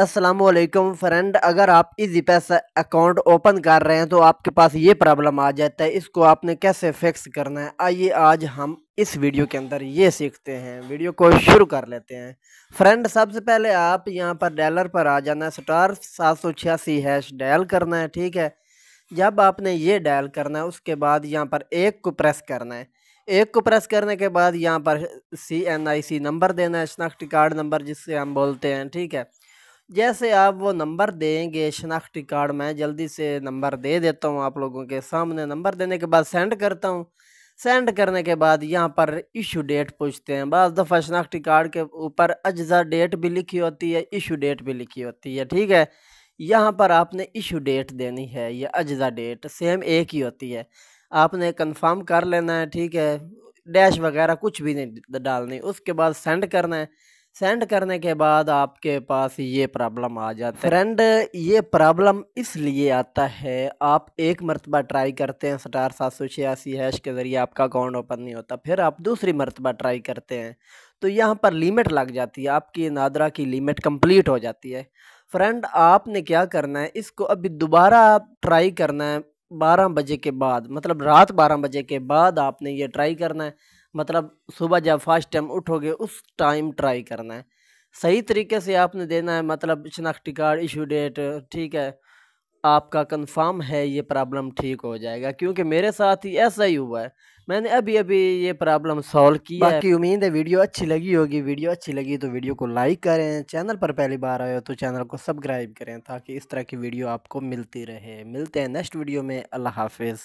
Aslam friend अगर आप easy पैसा अकाउंट ओपन कर रहे हैं तो आपके पास ये प्रॉब्लम आ जाता है इसको आपने कैसे फिक्स करना है आइए आज हम इस वीडियो के अंदर ये सीखते हैं वीडियो को शुरू कर लेते हैं फ्रेंड सबसे पहले आप यहाँ पर डायलर पर आ जाना है स्टार सात सौ छियासी हैश डायल करना है ठीक है जब आपने ये डायल करना है उसके बाद यहाँ पर एक को प्रेस करना है एक को प्रेस करने के बाद यहाँ पर सी एन आई सी नंबर देना है शनाख्ती कार्ड नंबर जिससे हम बोलते हैं ठीक है जैसे आप वो नंबर देंगे शनाख्ती कार्ड मैं जल्दी से नंबर दे देता हूँ आप लोगों के सामने नंबर देने के बाद सेंड करता हूँ सेंड करने के बाद यहाँ पर इशू डेट पूछते हैं बज़ दफ़ा शनाख्ती कार्ड के ऊपर अज्जा डेट भी लिखी होती है इशू डेट भी लिखी होती है ठीक है यहाँ पर आपने इशू डेट देनी है या अज्जा डेट सेम एक ही होती है आपने कन्फर्म कर लेना है ठीक है डैश वगैरह कुछ भी नहीं डालनी उसके बाद सेंड करना है सेंड करने के बाद आपके पास ये प्रॉब्लम आ जाता है फ्रेंड ये प्रॉब्लम इसलिए आता है आप एक मरतबा ट्राई करते हैं स्टार सात सौ छियासी हैश के ज़रिए आपका अकाउंट ओपन नहीं होता फिर आप दूसरी मरतबा ट्राई करते हैं तो यहाँ पर लिमिट लग जाती है आपकी नादरा की लिमिट कंप्लीट हो जाती है फ्रेंड आपने क्या करना है इसको अभी दोबारा ट्राई करना है बारह बजे के बाद मतलब रात बारह बजे के बाद आपने ये ट्राई करना है मतलब सुबह जब फर्स्ट टाइम उठोगे उस टाइम ट्राई करना है सही तरीके से आपने देना है मतलब शनाख्ती कार्ड इशू डेट ठीक है आपका कंफर्म है ये प्रॉब्लम ठीक हो जाएगा क्योंकि मेरे साथ ही ऐसा ही हुआ है मैंने अभी अभी ये प्रॉब्लम सॉल्व की बाकी उम्मीद है वीडियो अच्छी लगी होगी वीडियो अच्छी लगी तो वीडियो को लाइक करें चैनल पर पहली बार आए हो तो चैनल को सब्सक्राइब करें ताकि इस तरह की वीडियो आपको मिलती रहे मिलते हैं नेक्स्ट वीडियो में अल्लाह हाफिज़